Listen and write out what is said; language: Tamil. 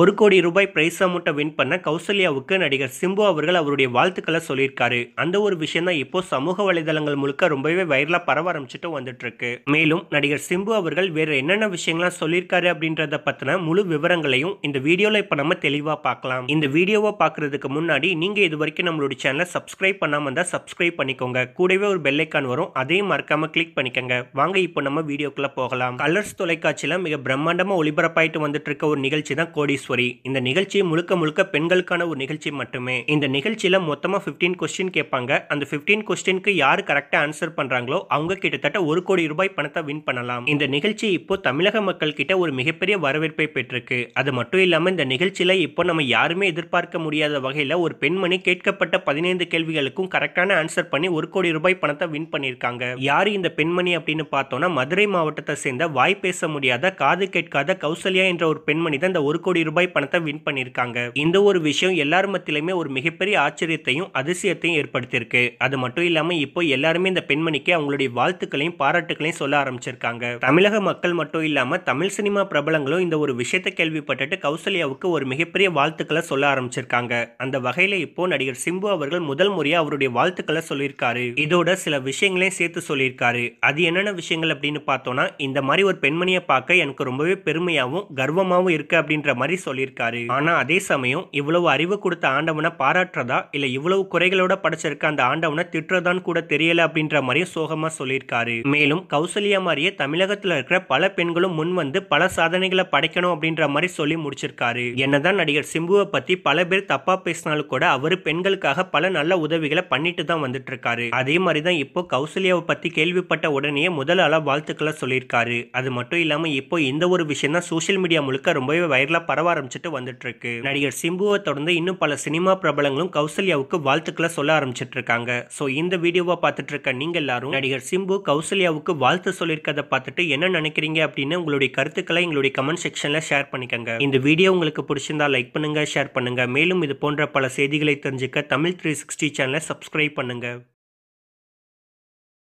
ஒரு கோடி ரூபாய் பிரைஸ் அமௌண்ட்டை வின் பண்ண கௌசல்யாவுக்கு நடிகர் சிம்பு அவர்கள் அவருடைய வாழ்த்துக்களை சொல்லியிருக்காரு அந்த ஒரு விஷயம் தான் இப்போ சமூக வலைதளங்கள் முழுக்க ரொம்பவே வைரலாக பரவ ஆரம்பிச்சுட்டு வந்துட்டு இருக்கு மேலும் நடிகர் சிம்பு அவர்கள் வேற என்னென்ன விஷயங்கள்லாம் சொல்லியிருக்காரு அப்படின்றத பத்தின முழு விவரங்களையும் இந்த வீடியோல இப்போ நம்ம தெளிவாக பார்க்கலாம் இந்த வீடியோவை பார்க்கறதுக்கு முன்னாடி நீங்க இது வரைக்கும் நம்மளுடைய சேனலை சப்ஸ்கிரைப் பண்ணாம இருந்தால் சப்ஸ்கிரைப் பண்ணிக்கோங்க கூடவே ஒரு பெல்லைக்கான் வரும் அதையும் மறக்காம கிளிக் பண்ணிக்கோங்க வாங்க இப்போ நம்ம வீடியோக்குள்ள போகலாம் கலர்ஸ் தொலைக்காட்சியில மிக பிரம்மாண்டமா ஒளிபரப்பாயிட்டு வந்துட்டு இருக்க ஒரு நிகழ்ச்சி தான் கோடி ராஜராஜேஸ்வரி இந்த நிகழ்ச்சி முழுக்க முழுக்க பெண்களுக்கான ஒரு நிகழ்ச்சி மட்டுமே இந்த நிகழ்ச்சியில் மொத்தமாக ஃபிஃப்டீன் கொஸ்டின் கேட்பாங்க அந்த ஃபிஃப்டீன் கொஸ்டினுக்கு யார் கரெக்டாக ஆன்சர் பண்ணுறாங்களோ அவங்க கிட்டத்தட்ட ஒரு கோடி ரூபாய் பணத்தை வின் பண்ணலாம் இந்த நிகழ்ச்சி இப்போ தமிழக மக்கள் கிட்ட ஒரு மிகப்பெரிய வரவேற்பை பெற்றிருக்கு அது மட்டும் இல்லாமல் இந்த நிகழ்ச்சியில் இப்போ நம்ம யாருமே எதிர்பார்க்க முடியாத வகையில் ஒரு பெண்மணி கேட்கப்பட்ட பதினைந்து கேள்விகளுக்கும் கரெக்டான ஆன்சர் பண்ணி ஒரு கோடி ரூபாய் பணத்தை வின் பண்ணியிருக்காங்க யார் இந்த பெண்மணி அப்படின்னு பார்த்தோம்னா மதுரை மாவட்டத்தை சேர்ந்த வாய் பேச முடியாத காது கேட்காத கௌசல்யா என்ற ஒரு பெண்மணி தான் இந்த ஒரு கோடி ரூபாய் பணத்தை வின் பண்ணியிருக்காங்க இந்த ஒரு விஷயம் எல்லார் மத்தியிலுமே ஒரு மிகப்பெரிய ஆச்சரியத்தையும் அதிசயத்தையும் ஏற்படுத்தியிருக்கு அது மட்டும் இல்லாம இப்போ எல்லாருமே இந்த பெண்மணிக்கு அவங்களுடைய வாழ்த்துக்களையும் பாராட்டுகளையும் சொல்ல ஆரம்பிச்சிருக்காங்க தமிழக மக்கள் மட்டும் இல்லாம தமிழ் சினிமா பிரபலங்களும் இந்த ஒரு விஷயத்தை கேள்விப்பட்டுட்டு கௌசல்யாவுக்கு ஒரு மிகப்பெரிய வாழ்த்துக்களை சொல்ல ஆரம்பிச்சிருக்காங்க அந்த வகையில இப்போ நடிகர் சிம்பு அவர்கள் முதல் முறையா அவருடைய வாழ்த்துக்களை சொல்லியிருக்காரு இதோட சில விஷயங்களையும் சேர்த்து சொல்லியிருக்காரு அது என்னென்ன விஷயங்கள் அப்படின்னு பார்த்தோம்னா இந்த மாதிரி ஒரு பெண்மணியை பார்க்க எனக்கு ரொம்பவே பெருமையாகவும் கர்வமாகவும் இருக்கு அப்படின்ற மாதிரி சொல்லியிருக்காரு ஆனா அதே சமயம் இவ்வளவு அறிவு கொடுத்த ஆண்டவனை பாராட்டுறதா இல்ல இவ்வளவு குறைகளோட படைச்சிருக்க அந்த ஆண்டவனை திட்டுறதான் கூட தெரியல அப்படின்ற மாதிரியும் சோகமா சொல்லியிருக்காரு மேலும் கௌசல்யா மாதிரியே தமிழகத்துல இருக்கிற பல பெண்களும் முன் வந்து பல சாதனைகளை படைக்கணும் அப்படின்ற மாதிரி சொல்லி முடிச்சிருக்காரு என்னதான் நடிகர் சிம்புவை பத்தி பல பேர் தப்பா பேசினாலும் கூட அவரு பெண்களுக்காக பல நல்ல உதவிகளை பண்ணிட்டு தான் வந்துட்டு இருக்காரு அதே மாதிரிதான் இப்போ கௌசல்யாவை பத்தி கேள்விப்பட்ட உடனே முதல் ஆளா வாழ்த்துக்களை சொல்லியிருக்காரு அது மட்டும் இல்லாம இப்போ இந்த ஒரு விஷயம் தான் சோசியல் மீடியா முழுக்க ரொம்பவே வைரலா பரவாயில்ல ஆரம்பிச்சுட்டு வந்துட்டுருக்கு நடிகர் சிம்புவை தொடர்ந்து இன்னும் பல சினிமா பிரபலங்களும் கௌசல்யாவுக்கு வாழ்த்துக்களை சொல்ல ஆரம்பிச்சிட்டு இருக்காங்க ஸோ இந்த வீடியோவை பார்த்துட்டு இருக்க நீங்க எல்லாரும் நடிகர் சிம்பு கௌசல்யாவுக்கு வாழ்த்து சொல்லியிருக்கதை பார்த்துட்டு என்ன நினைக்கிறீங்க அப்படின்னு உங்களுடைய கருத்துக்களை எங்களுடைய கமெண்ட் செக்ஷன்ல ஷேர் பண்ணிக்கங்க இந்த வீடியோ உங்களுக்கு பிடிச்சிருந்தா லைக் பண்ணுங்க ஷேர் பண்ணுங்க மேலும் இது போன்ற பல செய்திகளை தெரிஞ்சுக்க தமிழ் த்ரீ சிக்ஸ்டி சேனலை சப்ஸ்கிரைப் பண்ணுங்க